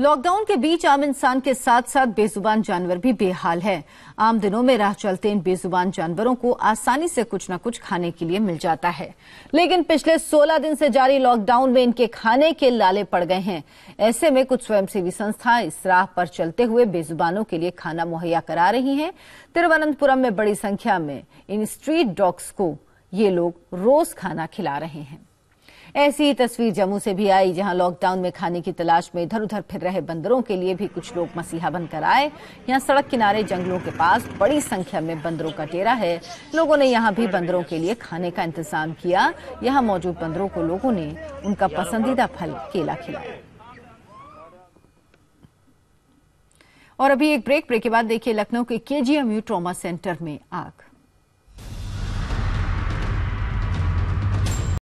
lockdown के बीच आम इंसान के साथ साथ बेजुबान जानवर भी बेहाल है आम दिनों में राह चलते इन बेजुबान जानवरों को आसानी से कुछ न कुछ खाने के लिए मिल जाता है लेकिन पिछले 16 दिन से जारी लॉकडाउन में इनके खाने के लाले पड़ गए हैं ऐसे में कुछ स्वयंसेवी संस्थाएं इस राह पर चलते हुए बेजुबानों के लिए खाना मुहैया करा रही है तिरुवनंतपुरम में बड़ी संख्या में इन स्ट्रीट डॉग्स को ये लोग रोज खाना खिला रहे हैं ऐसी तस्वीर जम्मू से भी आई जहां लॉकडाउन में खाने की तलाश में इधर उधर फिर रहे बंदरों के लिए भी कुछ लोग मसीहा बनकर आए यहां सड़क किनारे जंगलों के पास बड़ी संख्या में बंदरों का डेरा है लोगों ने यहां भी बंदरों के लिए खाने का इंतजाम किया यहां मौजूद बंदरों को लोगों ने उनका पसंदीदा फल केला खिलाया और अभी एक ब्रेक ब्रेक के बाद देखिए लखनऊ के केजीएमयू ट्रॉमा सेंटर में आग